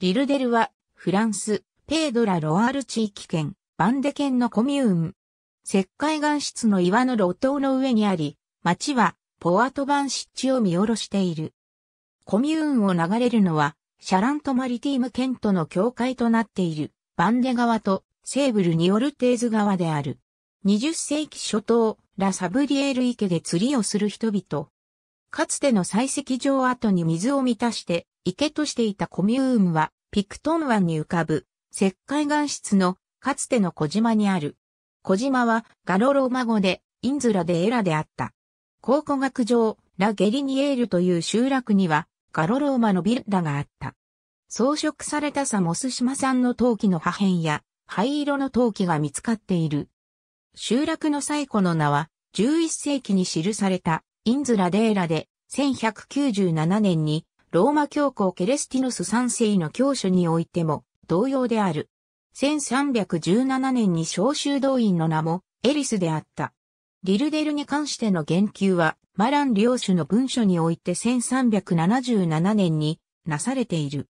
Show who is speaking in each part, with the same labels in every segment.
Speaker 1: リルデルは、フランス、ペードラ・ロワール地域圏、バンデ県のコミューン。石灰岩質の岩の路頭の上にあり、町は、ポアトバン湿地を見下ろしている。コミューンを流れるのは、シャラントマリティーム県との境界となっている、バンデ川と、セーブルニオルテーズ川である。20世紀初頭、ラ・サブリエール池で釣りをする人々。かつての採石場跡に水を満たして、池としていたコミューンは、ピクトン湾に浮かぶ石灰岩質のかつての小島にある。小島はガロローマ語でインズラでエラであった。考古学上、ラ・ゲリニエールという集落にはガロローマのビルダがあった。装飾されたサモス島産の陶器の破片や灰色の陶器が見つかっている。集落の最古の名は11世紀に記されたインズラ・デーラで1197年にローマ教皇ケレスティノス3世の教書においても同様である。1317年に召集動員の名もエリスであった。リルデルに関しての言及は、マラン領主の文書において1377年になされている。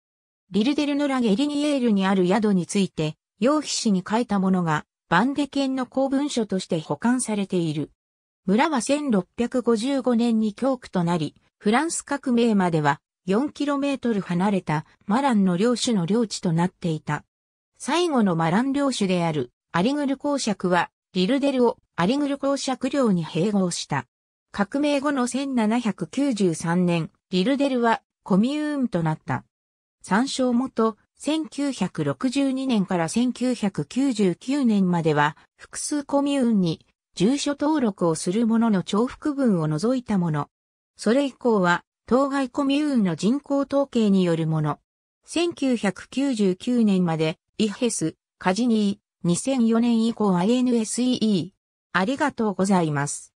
Speaker 1: リルデルのラゲリニエールにある宿について、楊皮氏に書いたものが、バンデ県の公文書として保管されている。村は1655年に教区となり、フランス革命までは 4km 離れたマランの領主の領地となっていた。最後のマラン領主であるアリグル公爵はリルデルをアリグル公爵領に併合した。革命後の1793年、リルデルはコミューンとなった。参照元、1962年から1999年までは複数コミューンに住所登録をするものの重複文を除いたもの。それ以降は当該コミューンの人口統計によるもの。1999年まで、イヘス、カジニー、2004年以降は n s e e ありがとうございます。